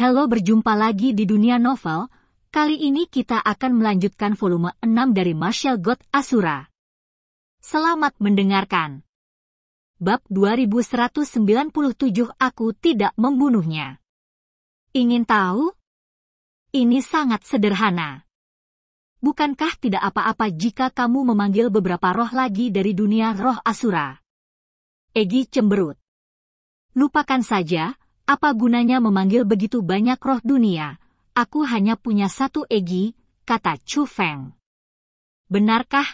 Halo berjumpa lagi di dunia novel. Kali ini kita akan melanjutkan volume 6 dari Marshall God Asura. Selamat mendengarkan. Bab 2197 Aku Tidak Membunuhnya. Ingin tahu? Ini sangat sederhana. Bukankah tidak apa-apa jika kamu memanggil beberapa roh lagi dari dunia roh Asura? Egi cemberut. Lupakan saja, apa gunanya memanggil begitu banyak roh dunia? Aku hanya punya satu Egi, kata Chu Feng. Benarkah?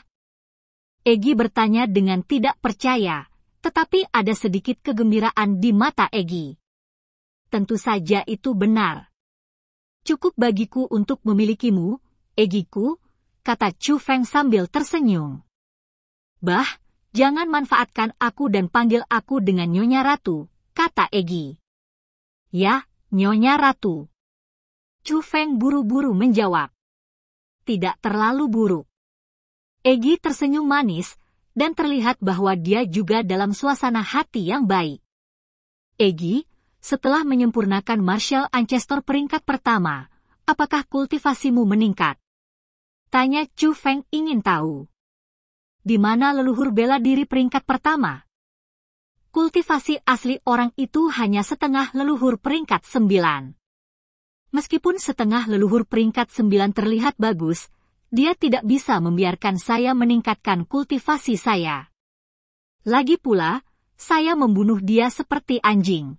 Egi bertanya dengan tidak percaya, tetapi ada sedikit kegembiraan di mata Egi. Tentu saja itu benar. Cukup bagiku untuk memilikimu, Egiku, kata Chu Feng sambil tersenyum. Bah, jangan manfaatkan aku dan panggil aku dengan Nyonya Ratu, kata Egi. Ya, Nyonya Ratu. Chu Feng buru-buru menjawab. Tidak terlalu buruk. Egi tersenyum manis dan terlihat bahwa dia juga dalam suasana hati yang baik. Egi, setelah menyempurnakan Marshall Ancestor peringkat pertama, apakah kultivasimu meningkat? Tanya Chu Feng ingin tahu. Di mana leluhur bela diri peringkat pertama? kultivasi asli orang itu hanya setengah leluhur peringkat sembilan. Meskipun setengah leluhur peringkat sembilan terlihat bagus, dia tidak bisa membiarkan saya meningkatkan kultivasi saya. Lagi pula, saya membunuh dia seperti anjing.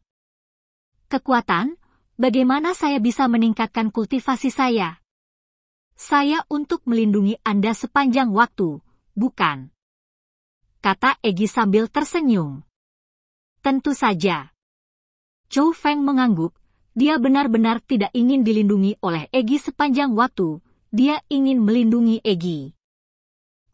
Kekuatan, bagaimana saya bisa meningkatkan kultivasi saya? Saya untuk melindungi Anda sepanjang waktu, bukan? Kata Egi sambil tersenyum. Tentu saja. Chou Feng mengangguk, dia benar-benar tidak ingin dilindungi oleh Egi sepanjang waktu, dia ingin melindungi Egi.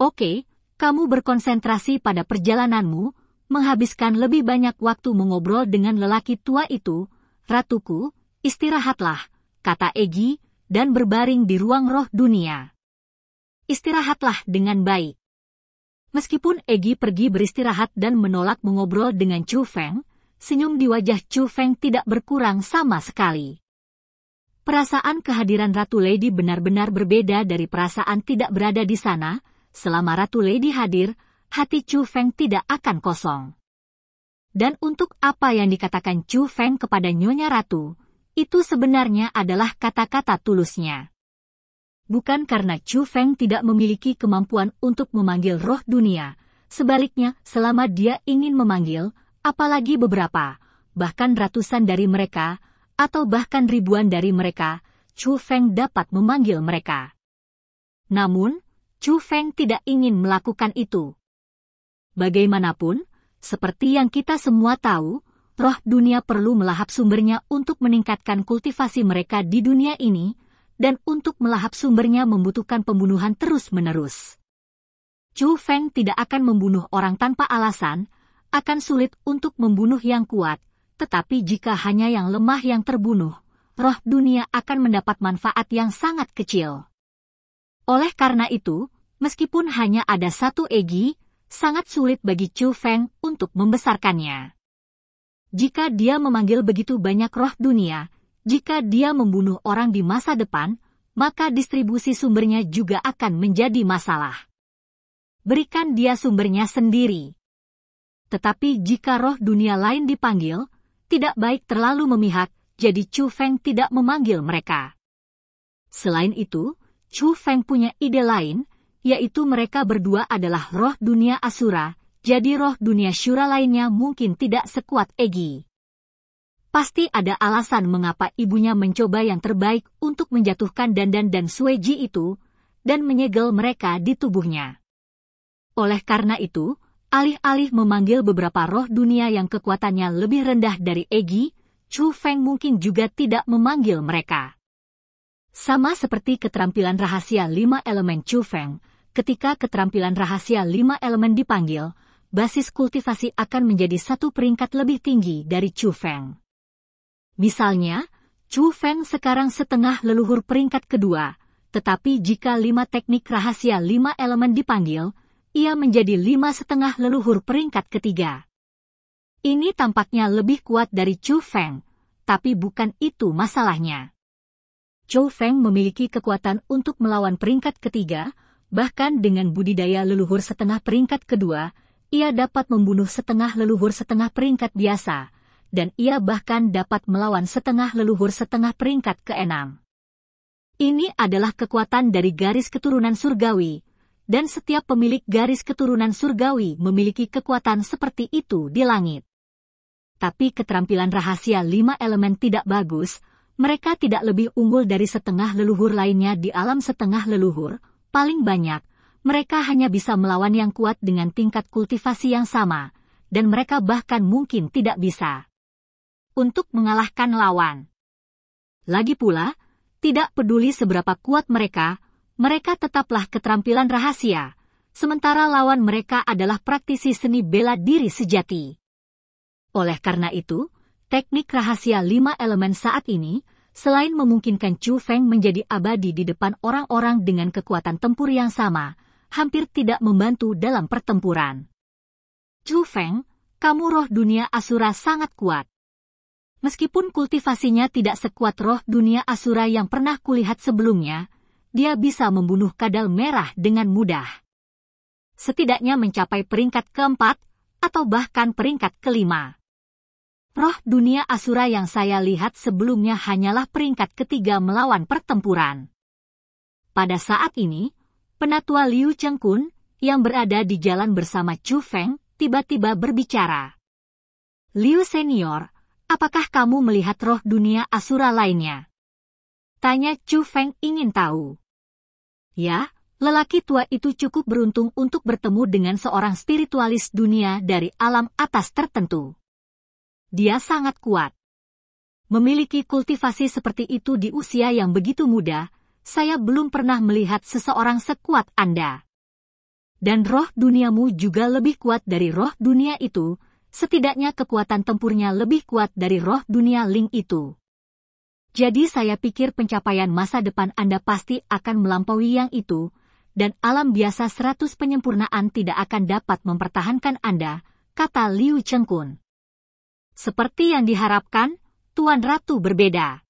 Oke, kamu berkonsentrasi pada perjalananmu, menghabiskan lebih banyak waktu mengobrol dengan lelaki tua itu, ratuku, istirahatlah, kata Egi, dan berbaring di ruang roh dunia. Istirahatlah dengan baik. Meskipun Egi pergi beristirahat dan menolak mengobrol dengan Chu Feng, senyum di wajah Chu Feng tidak berkurang sama sekali. Perasaan kehadiran Ratu Lady benar-benar berbeda dari perasaan tidak berada di sana. Selama Ratu Lady hadir, hati Chu Feng tidak akan kosong. Dan untuk apa yang dikatakan Chu Feng kepada Nyonya Ratu, itu sebenarnya adalah kata-kata tulusnya bukan karena Chu Feng tidak memiliki kemampuan untuk memanggil roh dunia. Sebaliknya, selama dia ingin memanggil, apalagi beberapa, bahkan ratusan dari mereka, atau bahkan ribuan dari mereka, Chu Feng dapat memanggil mereka. Namun, Chu Feng tidak ingin melakukan itu. Bagaimanapun, seperti yang kita semua tahu, roh dunia perlu melahap sumbernya untuk meningkatkan kultivasi mereka di dunia ini, dan untuk melahap sumbernya membutuhkan pembunuhan terus-menerus. Chu Feng tidak akan membunuh orang tanpa alasan, akan sulit untuk membunuh yang kuat, tetapi jika hanya yang lemah yang terbunuh, roh dunia akan mendapat manfaat yang sangat kecil. Oleh karena itu, meskipun hanya ada satu Egi, sangat sulit bagi Chu Feng untuk membesarkannya. Jika dia memanggil begitu banyak roh dunia, jika dia membunuh orang di masa depan, maka distribusi sumbernya juga akan menjadi masalah. Berikan dia sumbernya sendiri. Tetapi jika roh dunia lain dipanggil, tidak baik terlalu memihak, jadi Chu Feng tidak memanggil mereka. Selain itu, Chu Feng punya ide lain, yaitu mereka berdua adalah roh dunia Asura, jadi roh dunia Syura lainnya mungkin tidak sekuat Egi. Pasti ada alasan mengapa ibunya mencoba yang terbaik untuk menjatuhkan Dandan dan Sueji itu dan menyegel mereka di tubuhnya. Oleh karena itu, alih-alih memanggil beberapa roh dunia yang kekuatannya lebih rendah dari Egi, Chu Feng mungkin juga tidak memanggil mereka. Sama seperti keterampilan rahasia lima elemen Chu Feng, ketika keterampilan rahasia lima elemen dipanggil, basis kultivasi akan menjadi satu peringkat lebih tinggi dari Chu Feng. Misalnya, Chu Feng sekarang setengah leluhur peringkat kedua, tetapi jika lima teknik rahasia lima elemen dipanggil, ia menjadi lima setengah leluhur peringkat ketiga. Ini tampaknya lebih kuat dari Chu Feng, tapi bukan itu masalahnya. Chu Feng memiliki kekuatan untuk melawan peringkat ketiga, bahkan dengan budidaya leluhur setengah peringkat kedua, ia dapat membunuh setengah leluhur setengah peringkat biasa, dan ia bahkan dapat melawan setengah leluhur setengah peringkat keenam. Ini adalah kekuatan dari garis keturunan surgawi, dan setiap pemilik garis keturunan surgawi memiliki kekuatan seperti itu di langit. Tapi keterampilan rahasia lima elemen tidak bagus, mereka tidak lebih unggul dari setengah leluhur lainnya di alam setengah leluhur, paling banyak, mereka hanya bisa melawan yang kuat dengan tingkat kultivasi yang sama, dan mereka bahkan mungkin tidak bisa untuk mengalahkan lawan. Lagi pula, tidak peduli seberapa kuat mereka, mereka tetaplah keterampilan rahasia, sementara lawan mereka adalah praktisi seni bela diri sejati. Oleh karena itu, teknik rahasia lima elemen saat ini, selain memungkinkan Chu Feng menjadi abadi di depan orang-orang dengan kekuatan tempur yang sama, hampir tidak membantu dalam pertempuran. Chu Feng, kamu roh dunia asura sangat kuat. Meskipun kultivasinya tidak sekuat roh dunia Asura yang pernah kulihat sebelumnya, dia bisa membunuh kadal merah dengan mudah. Setidaknya mencapai peringkat keempat atau bahkan peringkat kelima. Roh dunia Asura yang saya lihat sebelumnya hanyalah peringkat ketiga melawan pertempuran. Pada saat ini, penatua Liu Chengkun yang berada di jalan bersama Chu Feng tiba-tiba berbicara. Liu Senior, apakah kamu melihat roh dunia asura lainnya? Tanya Chu Feng ingin tahu. Ya, lelaki tua itu cukup beruntung untuk bertemu dengan seorang spiritualis dunia dari alam atas tertentu. Dia sangat kuat. Memiliki kultivasi seperti itu di usia yang begitu muda, saya belum pernah melihat seseorang sekuat Anda. Dan roh duniamu juga lebih kuat dari roh dunia itu, setidaknya kekuatan tempurnya lebih kuat dari roh dunia Ling itu. Jadi saya pikir pencapaian masa depan Anda pasti akan melampaui yang itu, dan alam biasa seratus penyempurnaan tidak akan dapat mempertahankan Anda, kata Liu Chengkun. Seperti yang diharapkan, Tuan Ratu berbeda.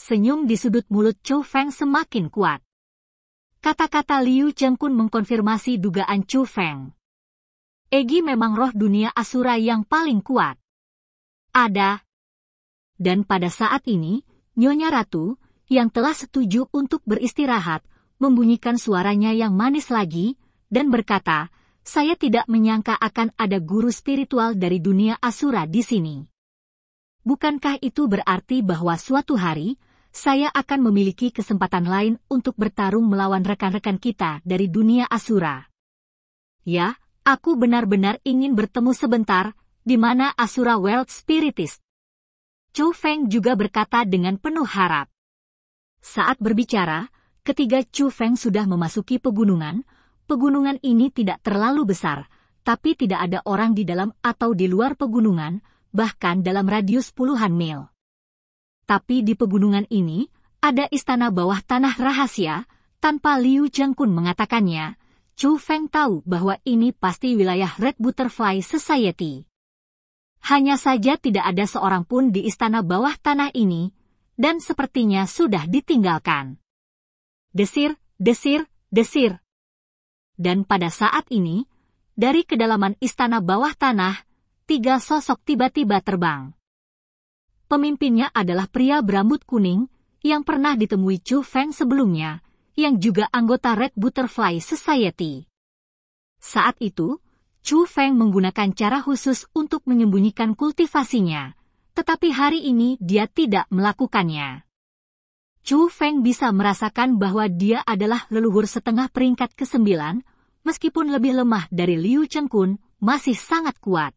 Senyum di sudut mulut Chou Feng semakin kuat. Kata-kata Liu Chengkun mengkonfirmasi dugaan Chou Feng. Egi memang roh dunia Asura yang paling kuat. Ada. Dan pada saat ini, Nyonya Ratu, yang telah setuju untuk beristirahat, membunyikan suaranya yang manis lagi, dan berkata, saya tidak menyangka akan ada guru spiritual dari dunia Asura di sini. Bukankah itu berarti bahwa suatu hari, saya akan memiliki kesempatan lain untuk bertarung melawan rekan-rekan kita dari dunia Asura? Ya, Aku benar-benar ingin bertemu sebentar, di mana Asura World Spiritist. Chou Feng juga berkata dengan penuh harap. Saat berbicara, ketiga Chou Feng sudah memasuki pegunungan. Pegunungan ini tidak terlalu besar, tapi tidak ada orang di dalam atau di luar pegunungan, bahkan dalam radius puluhan mil. Tapi di pegunungan ini, ada istana bawah tanah rahasia, tanpa Liu Kun mengatakannya, Chu Feng tahu bahwa ini pasti wilayah Red Butterfly Society. Hanya saja tidak ada seorang pun di istana bawah tanah ini, dan sepertinya sudah ditinggalkan. Desir, desir, desir. Dan pada saat ini, dari kedalaman istana bawah tanah, tiga sosok tiba-tiba terbang. Pemimpinnya adalah pria berambut kuning yang pernah ditemui Chu Feng sebelumnya, yang juga anggota Red Butterfly Society. Saat itu, Chu Feng menggunakan cara khusus untuk menyembunyikan kultivasinya, tetapi hari ini dia tidak melakukannya. Chu Feng bisa merasakan bahwa dia adalah leluhur setengah peringkat ke-9, meskipun lebih lemah dari Liu Chengkun, masih sangat kuat.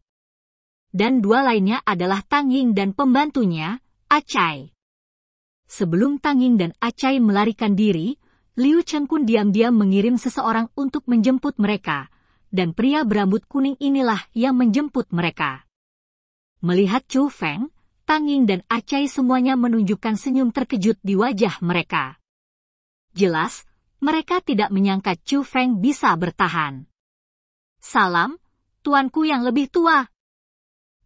Dan dua lainnya adalah Tang Ying dan pembantunya, Acai. Sebelum Tang Ying dan Acai melarikan diri, Liu Chengkun diam-diam mengirim seseorang untuk menjemput mereka, dan pria berambut kuning inilah yang menjemput mereka. Melihat Chu Feng, Tang Ying dan Acai semuanya menunjukkan senyum terkejut di wajah mereka. Jelas, mereka tidak menyangka Chu Feng bisa bertahan. Salam, tuanku yang lebih tua.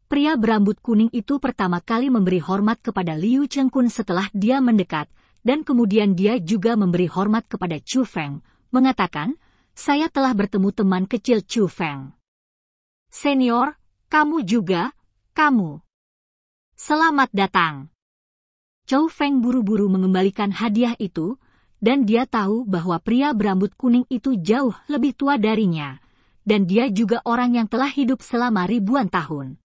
Pria berambut kuning itu pertama kali memberi hormat kepada Liu Chengkun setelah dia mendekat, dan kemudian dia juga memberi hormat kepada Chu Feng, mengatakan, saya telah bertemu teman kecil Chu Feng. Senior, kamu juga, kamu. Selamat datang. Chu Feng buru-buru mengembalikan hadiah itu, dan dia tahu bahwa pria berambut kuning itu jauh lebih tua darinya, dan dia juga orang yang telah hidup selama ribuan tahun.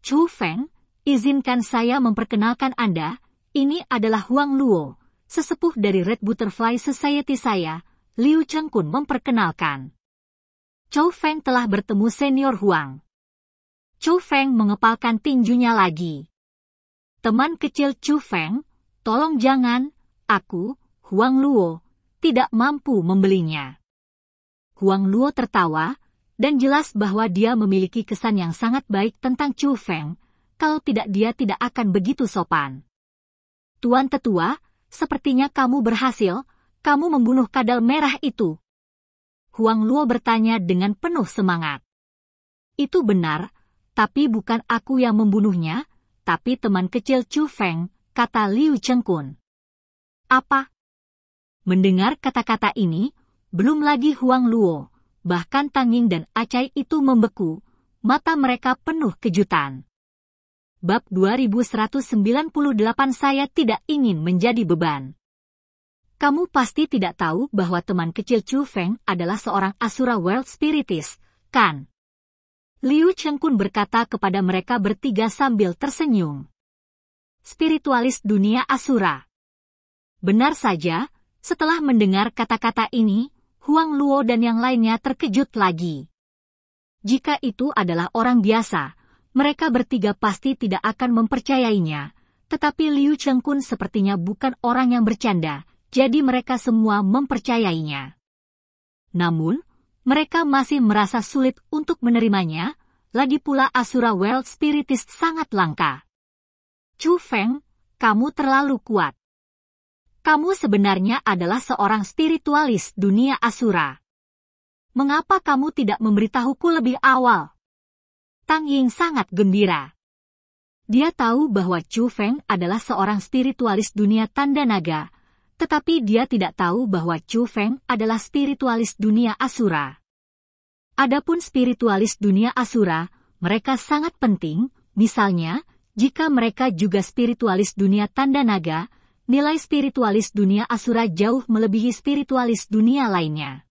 Chu Feng, izinkan saya memperkenalkan Anda, ini adalah Huang Luo, sesepuh dari Red Butterfly Society saya, Liu Chengkun memperkenalkan. Chou Feng telah bertemu senior Huang. Chou Feng mengepalkan tinjunya lagi. Teman kecil Chou Feng, tolong jangan, aku, Huang Luo, tidak mampu membelinya. Huang Luo tertawa, dan jelas bahwa dia memiliki kesan yang sangat baik tentang Chou Feng, kalau tidak dia tidak akan begitu sopan. Tuan Tetua, sepertinya kamu berhasil, kamu membunuh kadal merah itu. Huang Luo bertanya dengan penuh semangat. Itu benar, tapi bukan aku yang membunuhnya, tapi teman kecil Chu Feng, kata Liu Chengkun. Apa? Mendengar kata-kata ini, belum lagi Huang Luo, bahkan Tanging dan Acai itu membeku, mata mereka penuh kejutan bab 2198 saya tidak ingin menjadi beban. Kamu pasti tidak tahu bahwa teman kecil Chu Feng adalah seorang Asura World Spiritist, kan? Liu Chengkun berkata kepada mereka bertiga sambil tersenyum. Spiritualis dunia Asura. Benar saja, setelah mendengar kata-kata ini, Huang Luo dan yang lainnya terkejut lagi. Jika itu adalah orang biasa, mereka bertiga pasti tidak akan mempercayainya. Tetapi Liu Chengkun sepertinya bukan orang yang bercanda, jadi mereka semua mempercayainya. Namun, mereka masih merasa sulit untuk menerimanya, lagi pula Asura World Spiritist sangat langka. Chu Feng, kamu terlalu kuat. Kamu sebenarnya adalah seorang spiritualis dunia Asura. Mengapa kamu tidak memberitahuku lebih awal? Tang Ying sangat gembira. Dia tahu bahwa Chu Feng adalah seorang spiritualis dunia tanda naga, tetapi dia tidak tahu bahwa Chu Feng adalah spiritualis dunia asura. Adapun spiritualis dunia asura, mereka sangat penting, misalnya, jika mereka juga spiritualis dunia tanda naga, nilai spiritualis dunia asura jauh melebihi spiritualis dunia lainnya.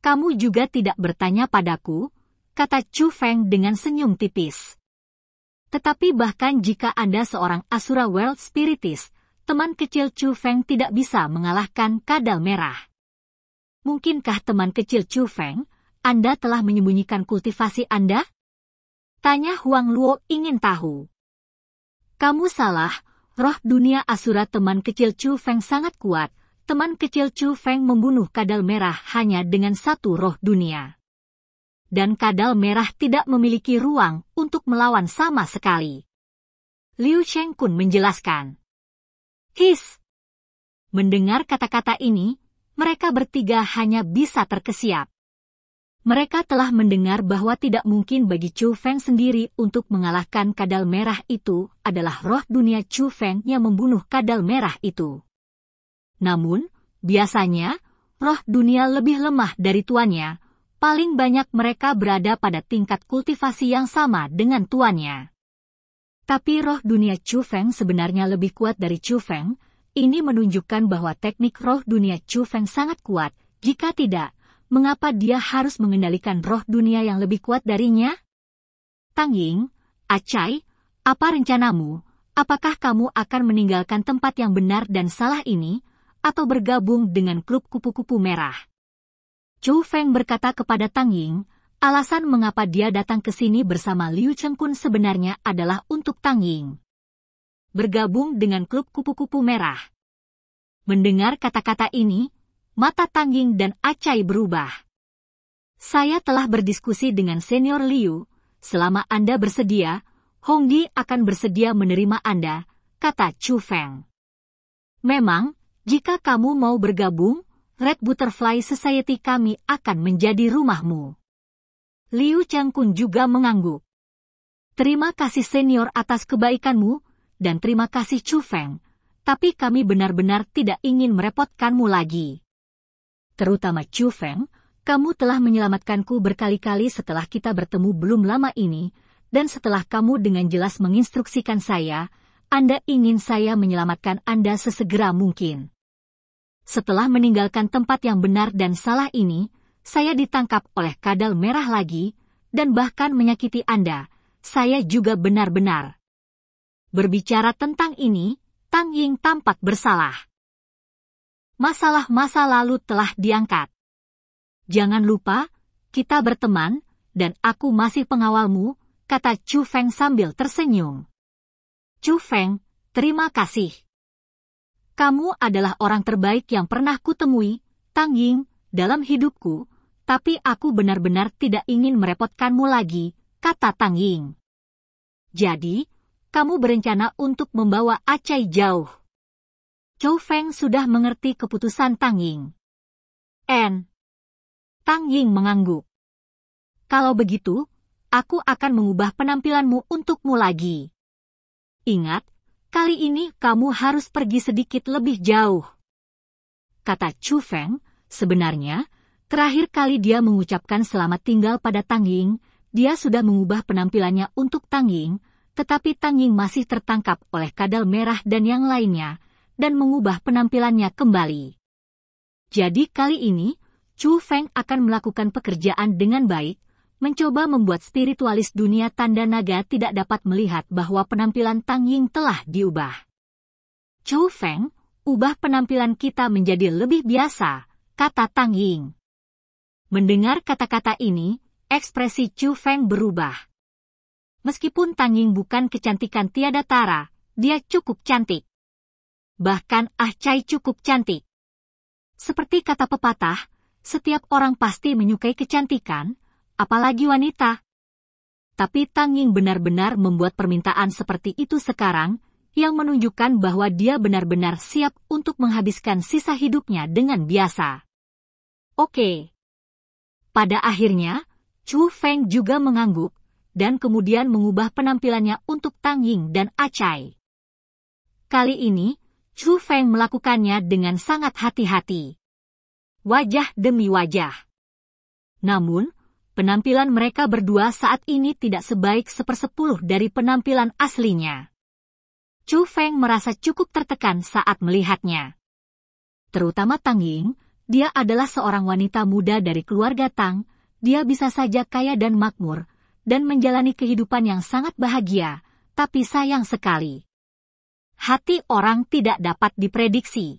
Kamu juga tidak bertanya padaku, kata Chu Feng dengan senyum tipis. Tetapi bahkan jika Anda seorang Asura World Spiritist, teman kecil Chu Feng tidak bisa mengalahkan kadal merah. Mungkinkah teman kecil Chu Feng, Anda telah menyembunyikan kultivasi Anda? Tanya Huang Luo ingin tahu. Kamu salah, roh dunia Asura teman kecil Chu Feng sangat kuat. Teman kecil Chu Feng membunuh kadal merah hanya dengan satu roh dunia dan kadal merah tidak memiliki ruang untuk melawan sama sekali. Liu Cheng Kun menjelaskan. His! Mendengar kata-kata ini, mereka bertiga hanya bisa terkesiap. Mereka telah mendengar bahwa tidak mungkin bagi Chu Feng sendiri untuk mengalahkan kadal merah itu adalah roh dunia Chu Feng yang membunuh kadal merah itu. Namun, biasanya, roh dunia lebih lemah dari tuannya, paling banyak mereka berada pada tingkat kultivasi yang sama dengan tuannya. Tapi roh dunia Chu Feng sebenarnya lebih kuat dari Chu Feng. Ini menunjukkan bahwa teknik roh dunia Chu Feng sangat kuat. Jika tidak, mengapa dia harus mengendalikan roh dunia yang lebih kuat darinya? Tang Ying, Acai, apa rencanamu? Apakah kamu akan meninggalkan tempat yang benar dan salah ini, atau bergabung dengan klub kupu-kupu merah? Chu Feng berkata kepada Tang Ying, alasan mengapa dia datang ke sini bersama Liu Chengkun sebenarnya adalah untuk Tang Ying. Bergabung dengan klub kupu-kupu merah. Mendengar kata-kata ini, mata Tang Ying dan Acai berubah. Saya telah berdiskusi dengan senior Liu, selama Anda bersedia, Hong Di akan bersedia menerima Anda, kata Chu Feng. Memang, jika kamu mau bergabung, Red Butterfly Society kami akan menjadi rumahmu. Liu Changkun juga mengangguk. Terima kasih senior atas kebaikanmu, dan terima kasih Chu Feng, tapi kami benar-benar tidak ingin merepotkanmu lagi. Terutama Chu Feng, kamu telah menyelamatkanku berkali-kali setelah kita bertemu belum lama ini, dan setelah kamu dengan jelas menginstruksikan saya, Anda ingin saya menyelamatkan Anda sesegera mungkin. Setelah meninggalkan tempat yang benar dan salah ini, saya ditangkap oleh kadal merah lagi, dan bahkan menyakiti Anda. Saya juga benar-benar berbicara tentang ini. Tang Ying tampak bersalah. Masalah masa lalu telah diangkat. Jangan lupa, kita berteman, dan aku masih pengawalmu, kata Chu Feng sambil tersenyum. Chu Feng, terima kasih kamu adalah orang terbaik yang pernah kutemui, Tang Ying, dalam hidupku, tapi aku benar-benar tidak ingin merepotkanmu lagi, kata Tang Ying. Jadi, kamu berencana untuk membawa Acai jauh. Chou Feng sudah mengerti keputusan Tang Ying. N. Tang Ying mengangguk. Kalau begitu, aku akan mengubah penampilanmu untukmu lagi. Ingat, Kali ini kamu harus pergi sedikit lebih jauh. Kata Chu Feng, sebenarnya, terakhir kali dia mengucapkan selamat tinggal pada Tang Ying, dia sudah mengubah penampilannya untuk Tang Ying, tetapi Tang Ying masih tertangkap oleh kadal merah dan yang lainnya, dan mengubah penampilannya kembali. Jadi kali ini, Chu Feng akan melakukan pekerjaan dengan baik, mencoba membuat spiritualis dunia tanda naga tidak dapat melihat bahwa penampilan Tang Ying telah diubah. Chou Feng, ubah penampilan kita menjadi lebih biasa, kata Tang Ying. Mendengar kata-kata ini, ekspresi Chu Feng berubah. Meskipun Tang Ying bukan kecantikan tiada tara, dia cukup cantik. Bahkan Ah Chai cukup cantik. Seperti kata pepatah, setiap orang pasti menyukai kecantikan, apalagi wanita. Tapi Tang Ying benar-benar membuat permintaan seperti itu sekarang, yang menunjukkan bahwa dia benar-benar siap untuk menghabiskan sisa hidupnya dengan biasa. Oke. Pada akhirnya, Chu Feng juga mengangguk, dan kemudian mengubah penampilannya untuk Tang Ying dan Acai. Kali ini, Chu Feng melakukannya dengan sangat hati-hati. Wajah demi wajah. Namun, penampilan mereka berdua saat ini tidak sebaik sepersepuluh dari penampilan aslinya. Chu Feng merasa cukup tertekan saat melihatnya. Terutama Tang Ying, dia adalah seorang wanita muda dari keluarga Tang, dia bisa saja kaya dan makmur, dan menjalani kehidupan yang sangat bahagia, tapi sayang sekali. Hati orang tidak dapat diprediksi.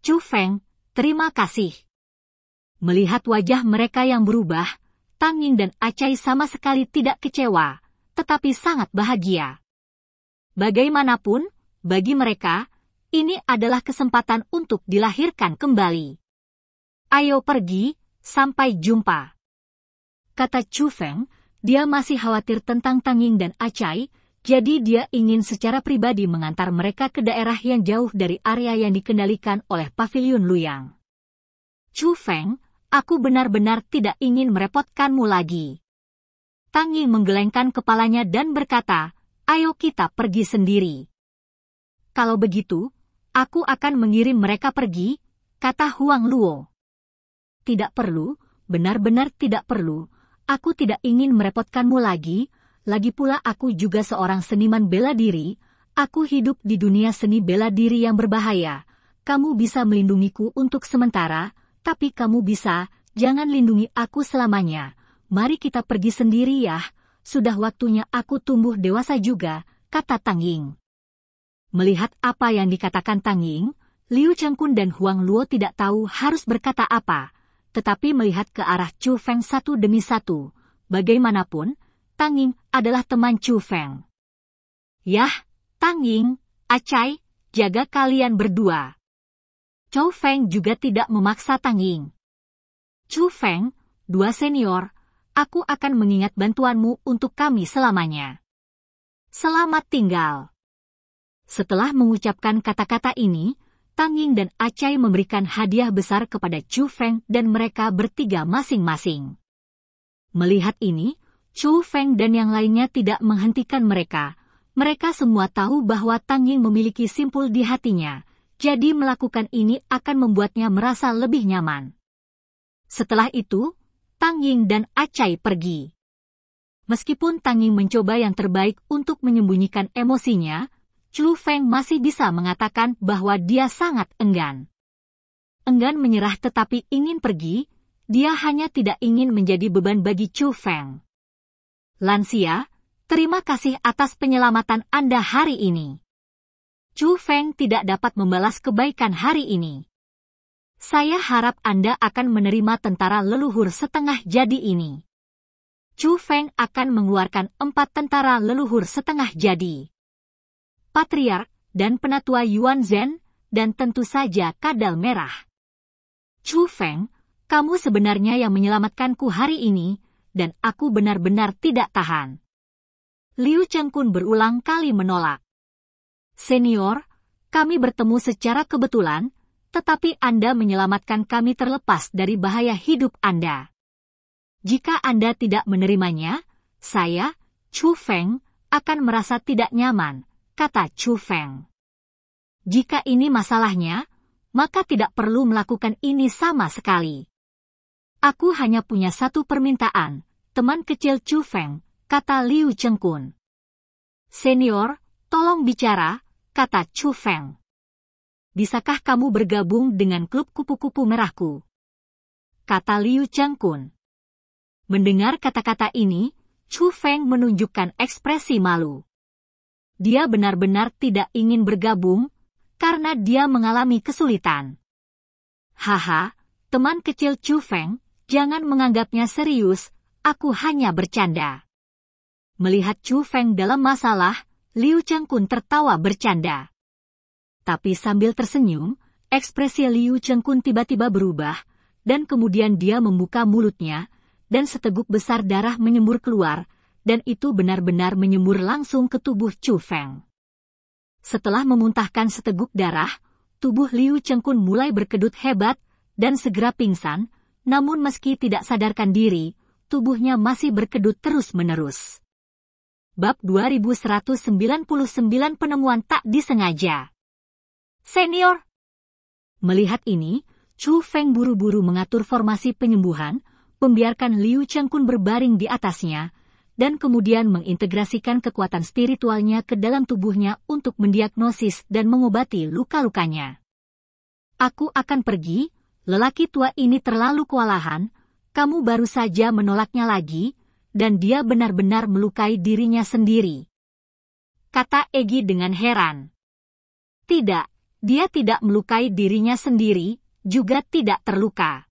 Chu Feng, terima kasih. Melihat wajah mereka yang berubah, Ying dan Acai sama sekali tidak kecewa, tetapi sangat bahagia. Bagaimanapun, bagi mereka, ini adalah kesempatan untuk dilahirkan kembali. Ayo pergi, sampai jumpa. Kata Chu Feng, dia masih khawatir tentang Tanging dan Acai, jadi dia ingin secara pribadi mengantar mereka ke daerah yang jauh dari area yang dikendalikan oleh Paviliun Luyang. Chu Feng, Aku benar-benar tidak ingin merepotkanmu lagi. Tangi menggelengkan kepalanya dan berkata, ayo kita pergi sendiri. Kalau begitu, aku akan mengirim mereka pergi, kata Huang Luo. Tidak perlu, benar-benar tidak perlu, aku tidak ingin merepotkanmu lagi, lagi pula aku juga seorang seniman bela diri, aku hidup di dunia seni bela diri yang berbahaya, kamu bisa melindungiku untuk sementara, tapi kamu bisa, jangan lindungi aku selamanya. Mari kita pergi sendiri ya, sudah waktunya aku tumbuh dewasa juga, kata Tang Ying. Melihat apa yang dikatakan Tang Ying, Liu Changkun dan Huang Luo tidak tahu harus berkata apa, tetapi melihat ke arah Chu Feng satu demi satu, bagaimanapun, Tang Ying adalah teman Chu Feng. Yah, Tang Ying, Acai, jaga kalian berdua. Chou Feng juga tidak memaksa Tang Ying. Chu Feng, dua senior, aku akan mengingat bantuanmu untuk kami selamanya. Selamat tinggal. Setelah mengucapkan kata-kata ini, Tang Ying dan Acai memberikan hadiah besar kepada Chu Feng dan mereka bertiga masing-masing. Melihat ini, Chu Feng dan yang lainnya tidak menghentikan mereka. Mereka semua tahu bahwa Tang Ying memiliki simpul di hatinya, jadi melakukan ini akan membuatnya merasa lebih nyaman. Setelah itu, Tang Ying dan Acai pergi. Meskipun Tang Ying mencoba yang terbaik untuk menyembunyikan emosinya, Chu Feng masih bisa mengatakan bahwa dia sangat enggan. Enggan menyerah tetapi ingin pergi, dia hanya tidak ingin menjadi beban bagi Chu Feng. Lansia, terima kasih atas penyelamatan Anda hari ini. Chu Feng tidak dapat membalas kebaikan hari ini. Saya harap Anda akan menerima tentara leluhur setengah jadi ini. Chu Feng akan mengeluarkan empat tentara leluhur setengah jadi. Patriark dan penatua Yuan Zhen, dan tentu saja kadal merah. Chu Feng, kamu sebenarnya yang menyelamatkanku hari ini, dan aku benar-benar tidak tahan. Liu Chengkun berulang kali menolak. Senior, kami bertemu secara kebetulan, tetapi Anda menyelamatkan kami terlepas dari bahaya hidup Anda. Jika Anda tidak menerimanya, saya, Chu Feng, akan merasa tidak nyaman, kata Chu Feng. Jika ini masalahnya, maka tidak perlu melakukan ini sama sekali. Aku hanya punya satu permintaan, teman kecil Chu Feng, kata Liu Chengkun. Senior, tolong bicara, kata Chu Feng. Bisakah kamu bergabung dengan klub kupu-kupu merahku? Kata Liu Changkun. Mendengar kata-kata ini, Chu Feng menunjukkan ekspresi malu. Dia benar-benar tidak ingin bergabung karena dia mengalami kesulitan. Haha, teman kecil Chu Feng, jangan menganggapnya serius, aku hanya bercanda. Melihat Chu Feng dalam masalah, Liu Chengkun tertawa bercanda. Tapi sambil tersenyum, ekspresi Liu Chengkun tiba-tiba berubah, dan kemudian dia membuka mulutnya, dan seteguk besar darah menyembur keluar, dan itu benar-benar menyembur langsung ke tubuh Chu Feng. Setelah memuntahkan seteguk darah, tubuh Liu Chengkun mulai berkedut hebat, dan segera pingsan, namun meski tidak sadarkan diri, tubuhnya masih berkedut terus-menerus bab 2199 penemuan tak disengaja. Senior! Melihat ini, Chu Feng buru-buru mengatur formasi penyembuhan, membiarkan Liu Changkun berbaring di atasnya, dan kemudian mengintegrasikan kekuatan spiritualnya ke dalam tubuhnya untuk mendiagnosis dan mengobati luka-lukanya. Aku akan pergi, lelaki tua ini terlalu kewalahan, kamu baru saja menolaknya lagi, dan dia benar-benar melukai dirinya sendiri. Kata Egi dengan heran. Tidak, dia tidak melukai dirinya sendiri, juga tidak terluka.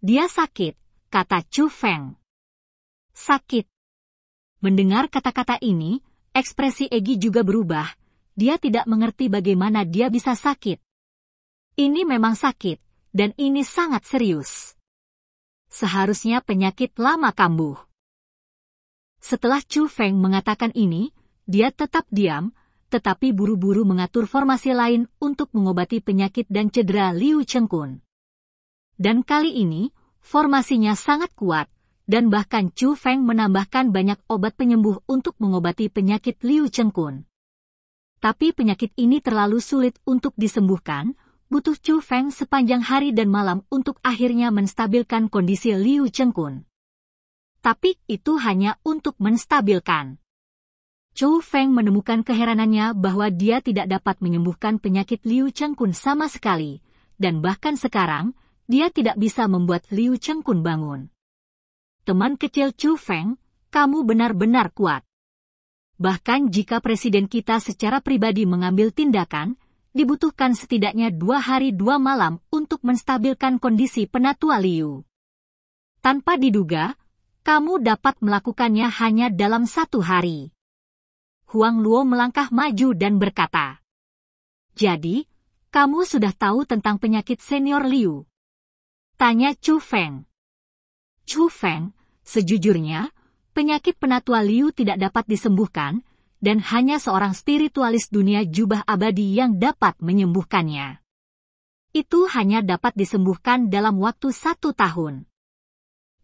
Dia sakit, kata Chu Feng. Sakit. Mendengar kata-kata ini, ekspresi Egi juga berubah. Dia tidak mengerti bagaimana dia bisa sakit. Ini memang sakit, dan ini sangat serius. Seharusnya penyakit lama kambuh. Setelah Chu Feng mengatakan ini, dia tetap diam, tetapi buru-buru mengatur formasi lain untuk mengobati penyakit dan cedera Liu Chengkun. Dan kali ini, formasinya sangat kuat, dan bahkan Chu Feng menambahkan banyak obat penyembuh untuk mengobati penyakit Liu Chengkun. Tapi penyakit ini terlalu sulit untuk disembuhkan, butuh Chu Feng sepanjang hari dan malam untuk akhirnya menstabilkan kondisi Liu Chengkun tapi itu hanya untuk menstabilkan. Chou Feng menemukan keheranannya bahwa dia tidak dapat menyembuhkan penyakit Liu Chengkun sama sekali, dan bahkan sekarang, dia tidak bisa membuat Liu Chengkun bangun. Teman kecil Chou Feng, kamu benar-benar kuat. Bahkan jika presiden kita secara pribadi mengambil tindakan, dibutuhkan setidaknya dua hari dua malam untuk menstabilkan kondisi penatua Liu. Tanpa diduga, kamu dapat melakukannya hanya dalam satu hari. Huang Luo melangkah maju dan berkata, Jadi, kamu sudah tahu tentang penyakit senior Liu? Tanya Chu Feng. Chu Feng, sejujurnya, penyakit penatua Liu tidak dapat disembuhkan, dan hanya seorang spiritualis dunia jubah abadi yang dapat menyembuhkannya. Itu hanya dapat disembuhkan dalam waktu satu tahun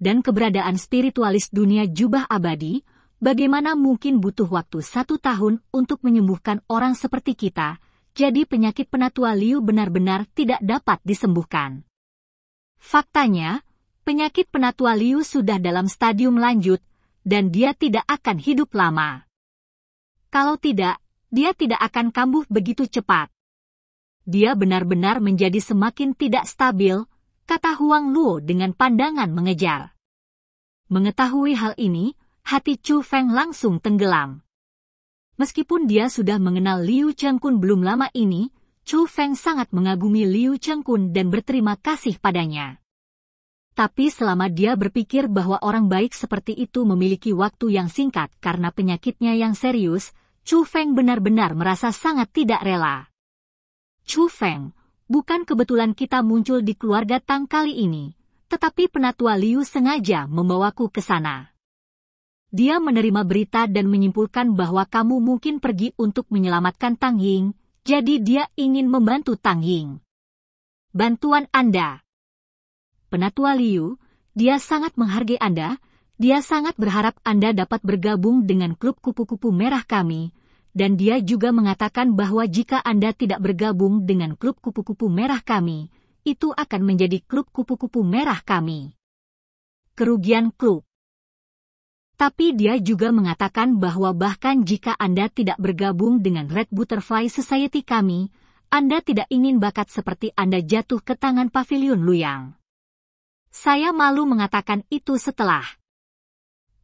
dan keberadaan spiritualis dunia jubah abadi, bagaimana mungkin butuh waktu satu tahun untuk menyembuhkan orang seperti kita, jadi penyakit penatua Liu benar-benar tidak dapat disembuhkan. Faktanya, penyakit penatua Liu sudah dalam stadium lanjut, dan dia tidak akan hidup lama. Kalau tidak, dia tidak akan kambuh begitu cepat dia benar-benar menjadi semakin tidak stabil, kata Huang Luo dengan pandangan mengejar. Mengetahui hal ini, hati Chu Feng langsung tenggelam. Meskipun dia sudah mengenal Liu Chengkun belum lama ini, Chu Feng sangat mengagumi Liu Chengkun dan berterima kasih padanya. Tapi selama dia berpikir bahwa orang baik seperti itu memiliki waktu yang singkat karena penyakitnya yang serius, Chu Feng benar-benar merasa sangat tidak rela. Chu Feng, Bukan kebetulan kita muncul di keluarga Tang kali ini, tetapi penatua Liu sengaja membawaku ke sana. Dia menerima berita dan menyimpulkan bahwa kamu mungkin pergi untuk menyelamatkan Tang Ying, jadi dia ingin membantu Tang Ying. Bantuan Anda. Penatua Liu, dia sangat menghargai Anda, dia sangat berharap Anda dapat bergabung dengan klub kupu-kupu merah kami, dan dia juga mengatakan bahwa jika Anda tidak bergabung dengan klub kupu-kupu merah kami, itu akan menjadi klub kupu-kupu merah kami. Kerugian klub tapi dia juga mengatakan bahwa bahkan jika Anda tidak bergabung dengan Red Butterfly Society kami, Anda tidak ingin bakat seperti Anda jatuh ke tangan pavilion Luyang. Saya malu mengatakan itu setelah.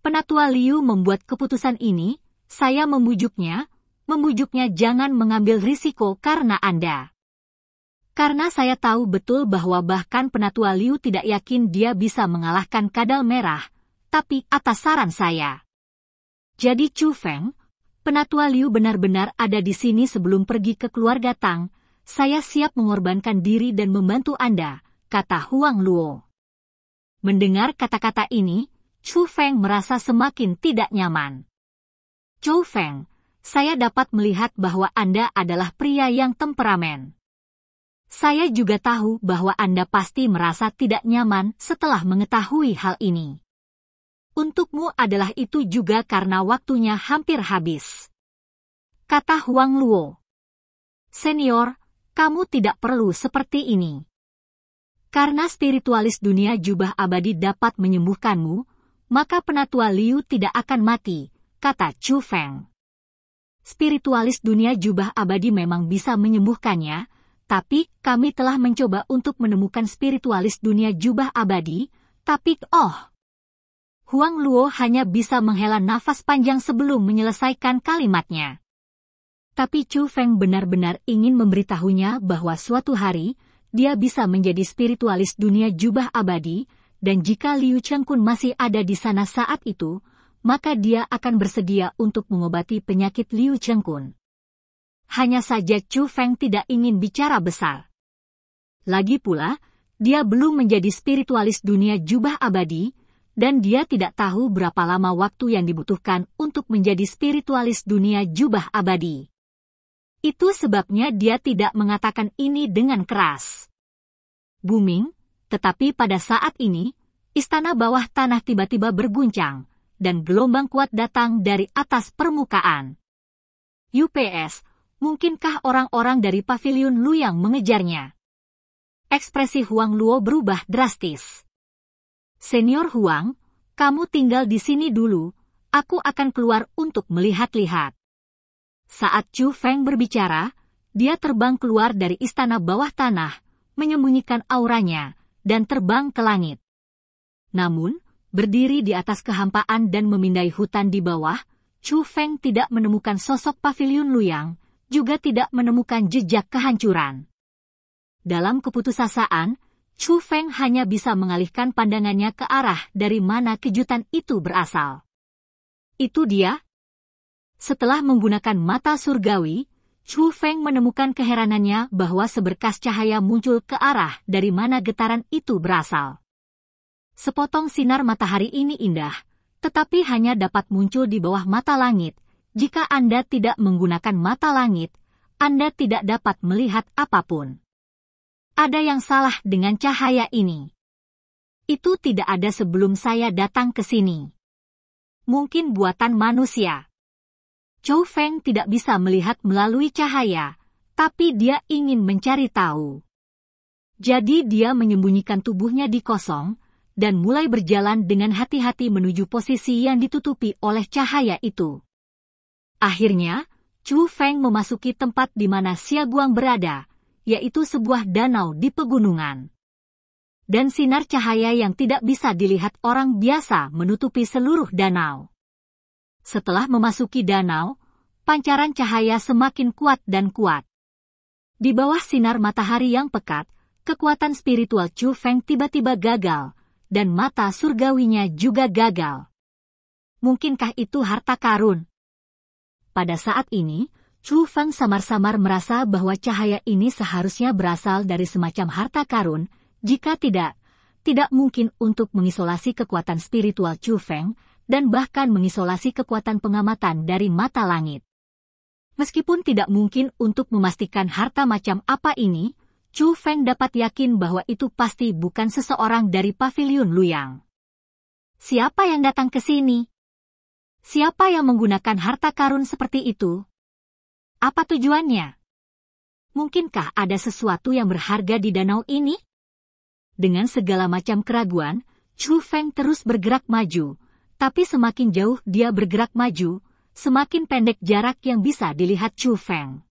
Penatua Liu membuat keputusan ini, saya membujuknya, membujuknya jangan mengambil risiko karena Anda. Karena saya tahu betul bahwa bahkan penatua Liu tidak yakin dia bisa mengalahkan kadal merah, tapi atas saran saya. Jadi Chu Feng, penatua Liu benar-benar ada di sini sebelum pergi ke keluarga Tang, saya siap mengorbankan diri dan membantu Anda, kata Huang Luo. Mendengar kata-kata ini, Chu Feng merasa semakin tidak nyaman. Chu Feng, saya dapat melihat bahwa Anda adalah pria yang temperamen. Saya juga tahu bahwa Anda pasti merasa tidak nyaman setelah mengetahui hal ini. Untukmu adalah itu juga karena waktunya hampir habis. Kata Huang Luo. Senior, kamu tidak perlu seperti ini. Karena spiritualis dunia jubah abadi dapat menyembuhkanmu, maka penatua Liu tidak akan mati, kata Chu Feng spiritualis dunia jubah abadi memang bisa menyembuhkannya, tapi kami telah mencoba untuk menemukan spiritualis dunia jubah abadi, tapi oh. Huang Luo hanya bisa menghela nafas panjang sebelum menyelesaikan kalimatnya. Tapi Chu Feng benar-benar ingin memberitahunya bahwa suatu hari, dia bisa menjadi spiritualis dunia jubah abadi, dan jika Liu Chengkun masih ada di sana saat itu, maka dia akan bersedia untuk mengobati penyakit Liu Chengkun. Hanya saja Chu Feng tidak ingin bicara besar. Lagi pula, dia belum menjadi spiritualis dunia jubah abadi, dan dia tidak tahu berapa lama waktu yang dibutuhkan untuk menjadi spiritualis dunia jubah abadi. Itu sebabnya dia tidak mengatakan ini dengan keras. Buming, tetapi pada saat ini, istana bawah tanah tiba-tiba berguncang, dan gelombang kuat datang dari atas permukaan. UPS, mungkinkah orang-orang dari pavilion Lu yang mengejarnya? Ekspresi Huang Luo berubah drastis. Senior Huang, kamu tinggal di sini dulu, aku akan keluar untuk melihat-lihat. Saat Chu Feng berbicara, dia terbang keluar dari istana bawah tanah, menyembunyikan auranya, dan terbang ke langit. Namun, Berdiri di atas kehampaan dan memindai hutan di bawah, Chu Feng tidak menemukan sosok pavilion Luyang, juga tidak menemukan jejak kehancuran. Dalam keputusasaan, Chu Feng hanya bisa mengalihkan pandangannya ke arah dari mana kejutan itu berasal. Itu dia. Setelah menggunakan mata surgawi, Chu Feng menemukan keheranannya bahwa seberkas cahaya muncul ke arah dari mana getaran itu berasal sepotong sinar matahari ini indah, tetapi hanya dapat muncul di bawah mata langit. Jika Anda tidak menggunakan mata langit, Anda tidak dapat melihat apapun. Ada yang salah dengan cahaya ini. Itu tidak ada sebelum saya datang ke sini. Mungkin buatan manusia. Chou Feng tidak bisa melihat melalui cahaya, tapi dia ingin mencari tahu. Jadi dia menyembunyikan tubuhnya di kosong, dan mulai berjalan dengan hati-hati menuju posisi yang ditutupi oleh cahaya itu. Akhirnya, Chu Feng memasuki tempat di mana Guang berada, yaitu sebuah danau di pegunungan. Dan sinar cahaya yang tidak bisa dilihat orang biasa menutupi seluruh danau. Setelah memasuki danau, pancaran cahaya semakin kuat dan kuat. Di bawah sinar matahari yang pekat, kekuatan spiritual Chu Feng tiba-tiba gagal, dan mata surgawinya juga gagal. Mungkinkah itu harta karun? Pada saat ini, Chu Fang samar-samar merasa bahwa cahaya ini seharusnya berasal dari semacam harta karun, jika tidak, tidak mungkin untuk mengisolasi kekuatan spiritual Chu Feng, dan bahkan mengisolasi kekuatan pengamatan dari mata langit. Meskipun tidak mungkin untuk memastikan harta macam apa ini, Chu Feng dapat yakin bahwa itu pasti bukan seseorang dari pavilion Luyang. Siapa yang datang ke sini? Siapa yang menggunakan harta karun seperti itu? Apa tujuannya? Mungkinkah ada sesuatu yang berharga di danau ini? Dengan segala macam keraguan, Chu Feng terus bergerak maju, tapi semakin jauh dia bergerak maju, semakin pendek jarak yang bisa dilihat Chu Feng.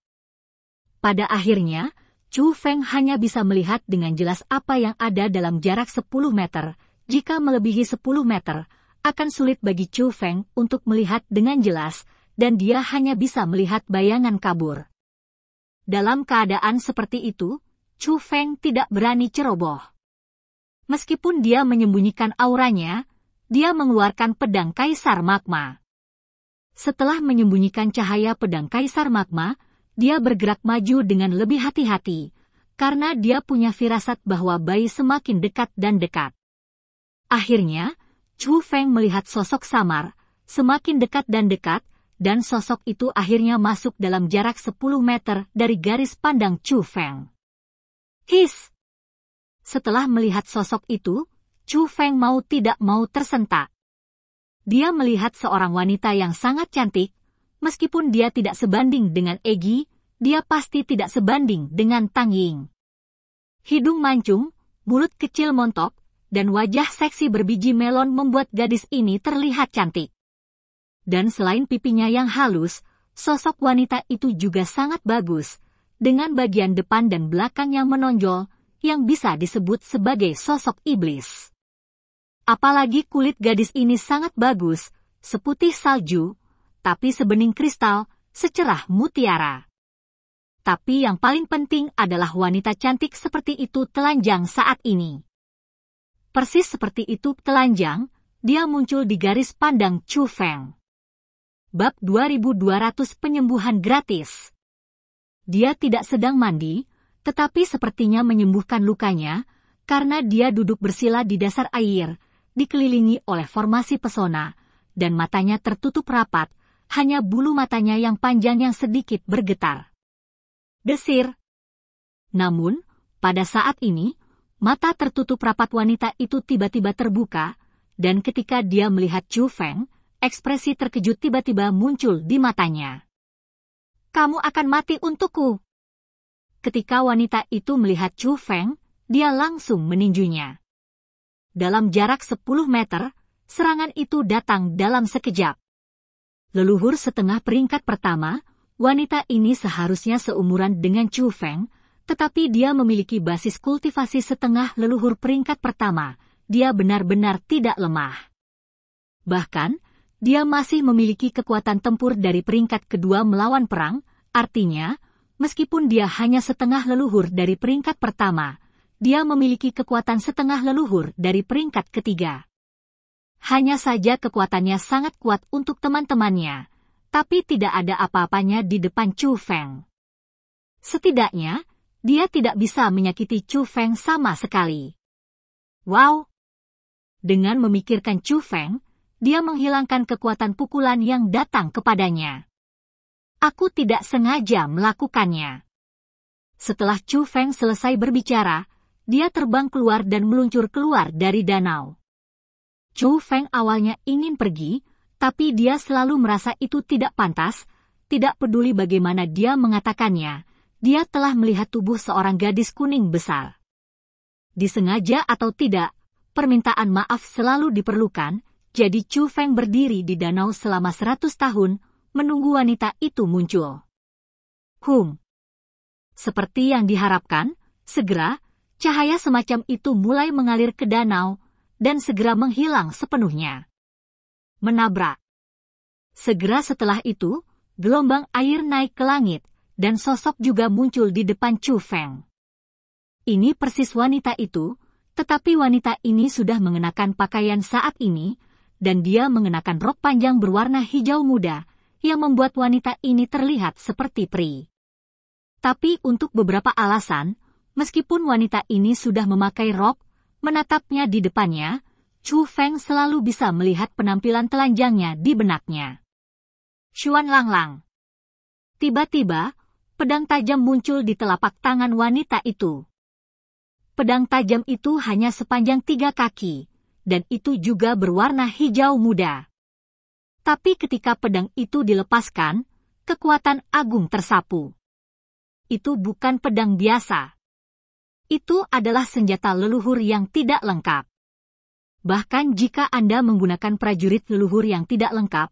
Pada akhirnya, Chu Feng hanya bisa melihat dengan jelas apa yang ada dalam jarak 10 meter. Jika melebihi 10 meter, akan sulit bagi Chu Feng untuk melihat dengan jelas, dan dia hanya bisa melihat bayangan kabur. Dalam keadaan seperti itu, Chu Feng tidak berani ceroboh. Meskipun dia menyembunyikan auranya, dia mengeluarkan pedang kaisar magma. Setelah menyembunyikan cahaya pedang kaisar magma, dia bergerak maju dengan lebih hati-hati, karena dia punya firasat bahwa bayi semakin dekat dan dekat. Akhirnya, Chu Feng melihat sosok samar, semakin dekat dan dekat, dan sosok itu akhirnya masuk dalam jarak 10 meter dari garis pandang Chu Feng. His! Setelah melihat sosok itu, Chu Feng mau tidak mau tersentak. Dia melihat seorang wanita yang sangat cantik, meskipun dia tidak sebanding dengan Egi, dia pasti tidak sebanding dengan Tang Ying. Hidung mancung, mulut kecil montok, dan wajah seksi berbiji melon membuat gadis ini terlihat cantik. Dan selain pipinya yang halus, sosok wanita itu juga sangat bagus, dengan bagian depan dan belakang yang menonjol, yang bisa disebut sebagai sosok iblis. Apalagi kulit gadis ini sangat bagus, seputih salju, tapi sebening kristal, secerah mutiara. Tapi yang paling penting adalah wanita cantik seperti itu telanjang saat ini. Persis seperti itu telanjang, dia muncul di garis pandang Chu Feng. Bab 2200 Penyembuhan Gratis Dia tidak sedang mandi, tetapi sepertinya menyembuhkan lukanya, karena dia duduk bersila di dasar air, dikelilingi oleh formasi pesona, dan matanya tertutup rapat, hanya bulu matanya yang panjang yang sedikit bergetar. Desir. Namun, pada saat ini, mata tertutup rapat wanita itu tiba-tiba terbuka, dan ketika dia melihat Chu Feng, ekspresi terkejut tiba-tiba muncul di matanya. Kamu akan mati untukku. Ketika wanita itu melihat Chu Feng, dia langsung meninjunya. Dalam jarak 10 meter, serangan itu datang dalam sekejap leluhur setengah peringkat pertama, wanita ini seharusnya seumuran dengan Chu Feng, tetapi dia memiliki basis kultivasi setengah leluhur peringkat pertama. Dia benar-benar tidak lemah. Bahkan, dia masih memiliki kekuatan tempur dari peringkat kedua melawan perang, artinya, meskipun dia hanya setengah leluhur dari peringkat pertama, dia memiliki kekuatan setengah leluhur dari peringkat ketiga. Hanya saja kekuatannya sangat kuat untuk teman-temannya, tapi tidak ada apa-apanya di depan Chu Feng. Setidaknya, dia tidak bisa menyakiti Chu Feng sama sekali. Wow! Dengan memikirkan Chu Feng, dia menghilangkan kekuatan pukulan yang datang kepadanya. Aku tidak sengaja melakukannya. Setelah Chu Feng selesai berbicara, dia terbang keluar dan meluncur keluar dari danau. Chu Feng awalnya ingin pergi, tapi dia selalu merasa itu tidak pantas, tidak peduli bagaimana dia mengatakannya. Dia telah melihat tubuh seorang gadis kuning besar. Disengaja atau tidak, permintaan maaf selalu diperlukan, jadi Chu Feng berdiri di danau selama seratus tahun, menunggu wanita itu muncul. Hum. Seperti yang diharapkan, segera, cahaya semacam itu mulai mengalir ke danau, dan segera menghilang sepenuhnya. Menabrak. Segera setelah itu, gelombang air naik ke langit, dan sosok juga muncul di depan Chu Feng. Ini persis wanita itu, tetapi wanita ini sudah mengenakan pakaian saat ini, dan dia mengenakan rok panjang berwarna hijau muda, yang membuat wanita ini terlihat seperti peri. Tapi untuk beberapa alasan, meskipun wanita ini sudah memakai rok, menatapnya di depannya, Chu Feng selalu bisa melihat penampilan telanjangnya di benaknya. Xuan Lang. Tiba-tiba, pedang tajam muncul di telapak tangan wanita itu. Pedang tajam itu hanya sepanjang tiga kaki, dan itu juga berwarna hijau muda. Tapi ketika pedang itu dilepaskan, kekuatan agung tersapu. Itu bukan pedang biasa itu adalah senjata leluhur yang tidak lengkap. Bahkan jika Anda menggunakan prajurit leluhur yang tidak lengkap,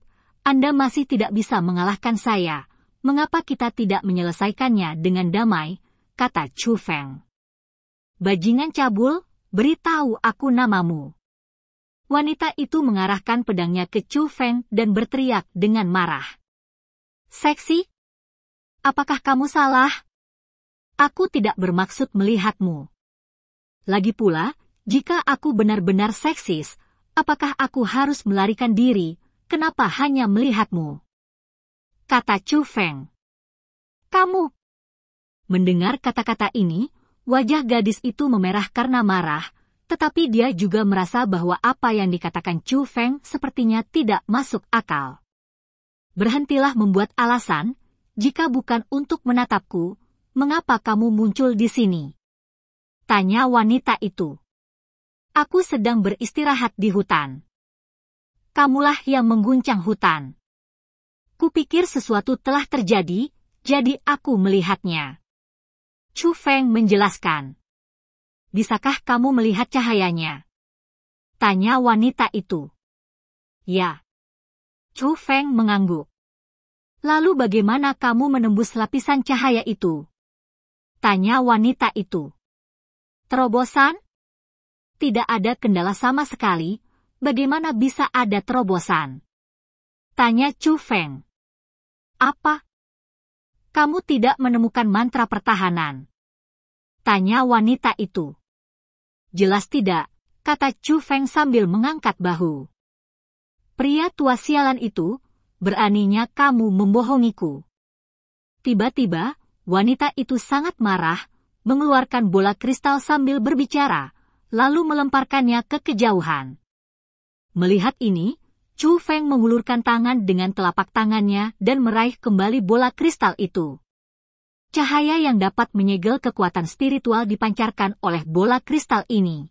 Anda masih tidak bisa mengalahkan saya. Mengapa kita tidak menyelesaikannya dengan damai? kata Chu Feng. Bajingan cabul, beritahu aku namamu. Wanita itu mengarahkan pedangnya ke Chu Feng dan berteriak dengan marah. Seksi? Apakah kamu salah? Aku tidak bermaksud melihatmu. Lagi pula, jika aku benar-benar seksis, apakah aku harus melarikan diri? Kenapa hanya melihatmu? Kata Chu Feng. Kamu. Mendengar kata-kata ini, wajah gadis itu memerah karena marah, tetapi dia juga merasa bahwa apa yang dikatakan Chu Feng sepertinya tidak masuk akal. Berhentilah membuat alasan, jika bukan untuk menatapku, mengapa kamu muncul di sini? Tanya wanita itu. Aku sedang beristirahat di hutan. Kamulah yang mengguncang hutan. Kupikir sesuatu telah terjadi, jadi aku melihatnya. Chu Feng menjelaskan. Bisakah kamu melihat cahayanya? Tanya wanita itu. Ya. Chu Feng mengangguk. Lalu bagaimana kamu menembus lapisan cahaya itu? Tanya wanita itu. Terobosan? Tidak ada kendala sama sekali, bagaimana bisa ada terobosan? Tanya Chu Feng. Apa? Kamu tidak menemukan mantra pertahanan? Tanya wanita itu. Jelas tidak, kata Chu Feng sambil mengangkat bahu. Pria tua sialan itu, beraninya kamu membohongiku. Tiba-tiba, Wanita itu sangat marah, mengeluarkan bola kristal sambil berbicara, lalu melemparkannya ke kejauhan. Melihat ini, Chu Feng mengulurkan tangan dengan telapak tangannya dan meraih kembali bola kristal itu. Cahaya yang dapat menyegel kekuatan spiritual dipancarkan oleh bola kristal ini.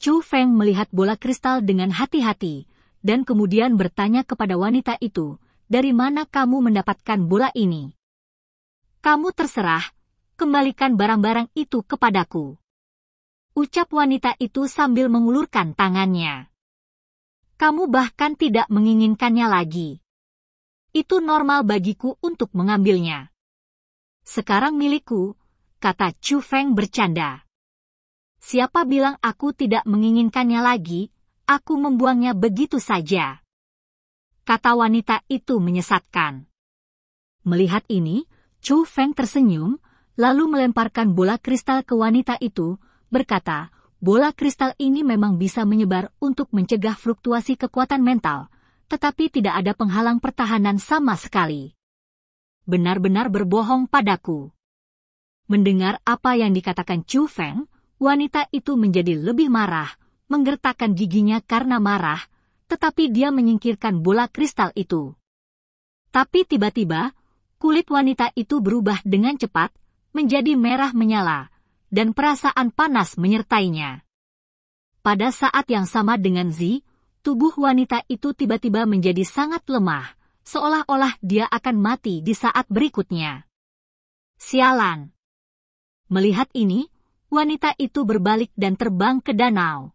Chu Feng melihat bola kristal dengan hati-hati, dan kemudian bertanya kepada wanita itu, dari mana kamu mendapatkan bola ini? kamu terserah, kembalikan barang-barang itu kepadaku. Ucap wanita itu sambil mengulurkan tangannya. Kamu bahkan tidak menginginkannya lagi. Itu normal bagiku untuk mengambilnya. Sekarang milikku, kata Chu Feng bercanda. Siapa bilang aku tidak menginginkannya lagi, aku membuangnya begitu saja. Kata wanita itu menyesatkan. Melihat ini, Chu Feng tersenyum, lalu melemparkan bola kristal ke wanita itu, berkata, bola kristal ini memang bisa menyebar untuk mencegah fluktuasi kekuatan mental, tetapi tidak ada penghalang pertahanan sama sekali. Benar-benar berbohong padaku. Mendengar apa yang dikatakan Chu Feng, wanita itu menjadi lebih marah, menggertakkan giginya karena marah, tetapi dia menyingkirkan bola kristal itu. Tapi tiba-tiba, kulit wanita itu berubah dengan cepat, menjadi merah menyala, dan perasaan panas menyertainya. Pada saat yang sama dengan Zi, tubuh wanita itu tiba-tiba menjadi sangat lemah, seolah-olah dia akan mati di saat berikutnya. Sialan. Melihat ini, wanita itu berbalik dan terbang ke danau.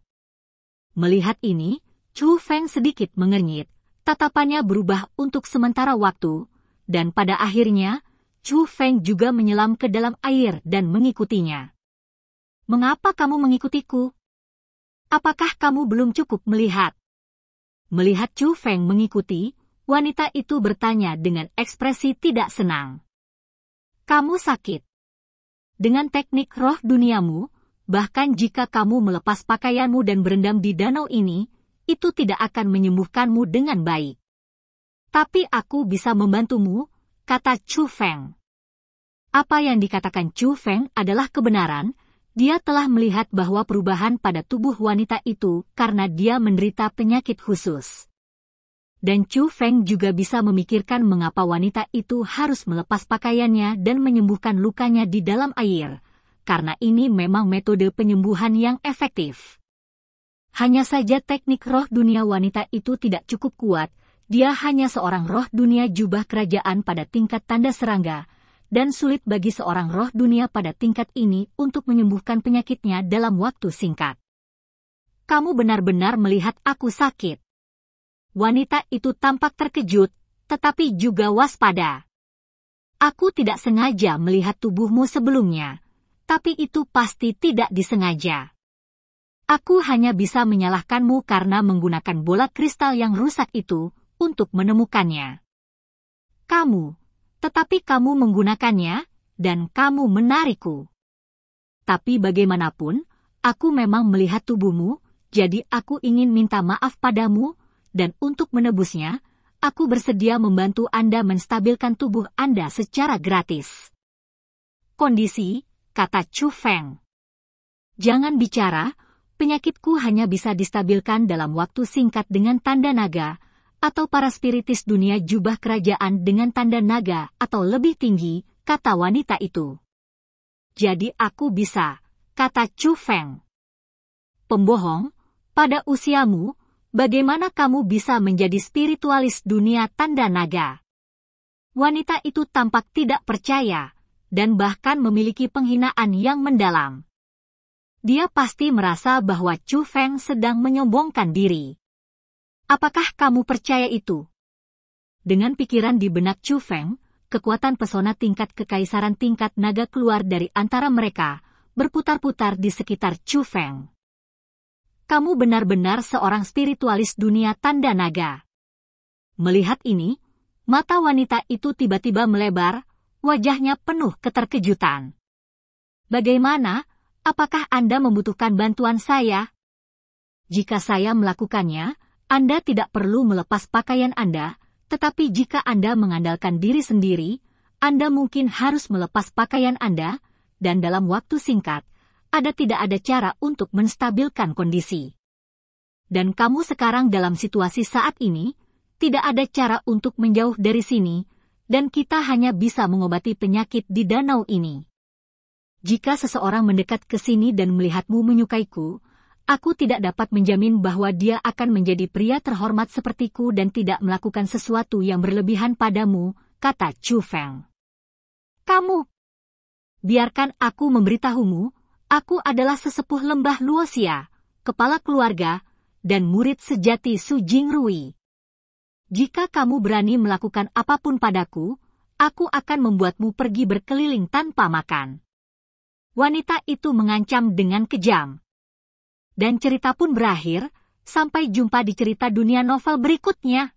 Melihat ini, Chu Feng sedikit mengernyit, tatapannya berubah untuk sementara waktu, dan pada akhirnya, Chu Feng juga menyelam ke dalam air dan mengikutinya. Mengapa kamu mengikutiku? Apakah kamu belum cukup melihat? Melihat Chu Feng mengikuti, wanita itu bertanya dengan ekspresi tidak senang. Kamu sakit. Dengan teknik roh duniamu, bahkan jika kamu melepas pakaianmu dan berendam di danau ini, itu tidak akan menyembuhkanmu dengan baik. Tapi aku bisa membantumu, kata Chu Feng. Apa yang dikatakan Chu Feng adalah kebenaran, dia telah melihat bahwa perubahan pada tubuh wanita itu karena dia menderita penyakit khusus. Dan Chu Feng juga bisa memikirkan mengapa wanita itu harus melepas pakaiannya dan menyembuhkan lukanya di dalam air, karena ini memang metode penyembuhan yang efektif. Hanya saja teknik roh dunia wanita itu tidak cukup kuat, dia hanya seorang roh dunia jubah kerajaan pada tingkat tanda serangga, dan sulit bagi seorang roh dunia pada tingkat ini untuk menyembuhkan penyakitnya dalam waktu singkat. Kamu benar-benar melihat aku sakit. Wanita itu tampak terkejut, tetapi juga waspada. Aku tidak sengaja melihat tubuhmu sebelumnya, tapi itu pasti tidak disengaja. Aku hanya bisa menyalahkanmu karena menggunakan bola kristal yang rusak itu, untuk menemukannya. Kamu, tetapi kamu menggunakannya, dan kamu menarikku. Tapi bagaimanapun, aku memang melihat tubuhmu, jadi aku ingin minta maaf padamu, dan untuk menebusnya, aku bersedia membantu Anda menstabilkan tubuh Anda secara gratis. Kondisi, kata Chu Feng. Jangan bicara, penyakitku hanya bisa distabilkan dalam waktu singkat dengan tanda naga, atau para spiritis dunia jubah kerajaan dengan tanda naga atau lebih tinggi, kata wanita itu. Jadi aku bisa, kata Chu Feng. Pembohong, pada usiamu, bagaimana kamu bisa menjadi spiritualis dunia tanda naga? Wanita itu tampak tidak percaya, dan bahkan memiliki penghinaan yang mendalam. Dia pasti merasa bahwa Chu Feng sedang menyombongkan diri. Apakah kamu percaya itu? Dengan pikiran di benak Chu Feng, kekuatan pesona tingkat kekaisaran tingkat naga keluar dari antara mereka, berputar-putar di sekitar Chu Feng. Kamu benar-benar seorang spiritualis dunia tanda naga. Melihat ini, mata wanita itu tiba-tiba melebar, wajahnya penuh keterkejutan. Bagaimana? Apakah Anda membutuhkan bantuan saya? Jika saya melakukannya, anda tidak perlu melepas pakaian Anda, tetapi jika Anda mengandalkan diri sendiri, Anda mungkin harus melepas pakaian Anda, dan dalam waktu singkat, ada tidak ada cara untuk menstabilkan kondisi. Dan kamu sekarang dalam situasi saat ini, tidak ada cara untuk menjauh dari sini, dan kita hanya bisa mengobati penyakit di danau ini. Jika seseorang mendekat ke sini dan melihatmu menyukaiku, Aku tidak dapat menjamin bahwa dia akan menjadi pria terhormat sepertiku dan tidak melakukan sesuatu yang berlebihan padamu, kata Chu Feng. Kamu. Biarkan aku memberitahumu, aku adalah sesepuh lembah Luosia, kepala keluarga, dan murid sejati Su Rui. Jika kamu berani melakukan apapun padaku, aku akan membuatmu pergi berkeliling tanpa makan. Wanita itu mengancam dengan kejam. Dan cerita pun berakhir, sampai jumpa di cerita dunia novel berikutnya.